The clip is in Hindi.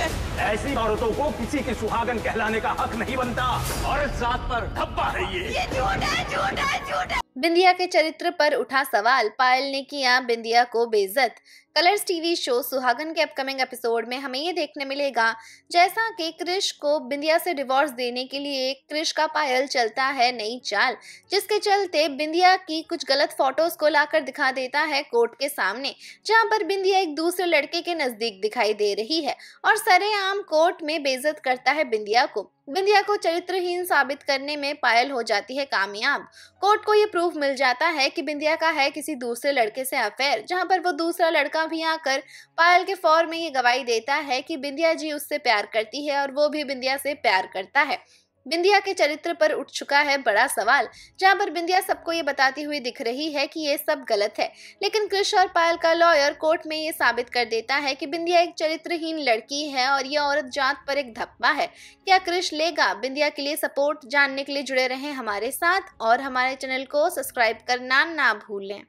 ऐसी औरतों को किसी के सुहागन कहलाने का हक नहीं बनता औरत जात पर धब्बा है ये, ये जूड़ा, जूड़ा, बिंदिया के चरित्र पर उठा सवाल पायल ने किया बिंदिया को बेजत कलर्स टीवी शो सुहागन के अपकमिंग एपिसोड में हमें ये देखने मिलेगा जैसा कि क्रिश को बिंदिया से डिवोर्स देने के लिए क्रिश का पायल चलता है नई चाल जिसके चलते बिंदिया की कुछ गलत फोटोज को लाकर दिखा देता है कोर्ट के सामने जहां पर बिंदिया एक दूसरे लड़के के नजदीक दिखाई दे रही है और सरेआम कोर्ट में बेजत करता है बिंदिया को बिंदिया को चरित्रहीन साबित करने में पायल हो जाती है कामयाब कोर्ट को ये प्रूफ मिल जाता है कि बिंदिया का है किसी दूसरे लड़के से अफेयर जहां पर वो दूसरा लड़का का भी आकर पायल के फौर में ये गवाही देता है कि बिंदिया जी उससे प्यार करती है और वो भी बिंदिया से प्यार करता है बिंदिया के चरित्र पर उठ चुका है बड़ा सवाल जहां पर बिंदिया सबको ये बताती हुई दिख रही है कि ये सब गलत है लेकिन कृष और पायल का लॉयर कोर्ट में ये साबित कर देता है कि बिंदिया एक चरित्रहीन लड़की है और ये औरत जात पर एक धप्पा है क्या कृष लेगा बिंदिया के लिए सपोर्ट जानने के लिए जुड़े रहें हमारे साथ और हमारे चैनल को सब्सक्राइब करना ना भूलें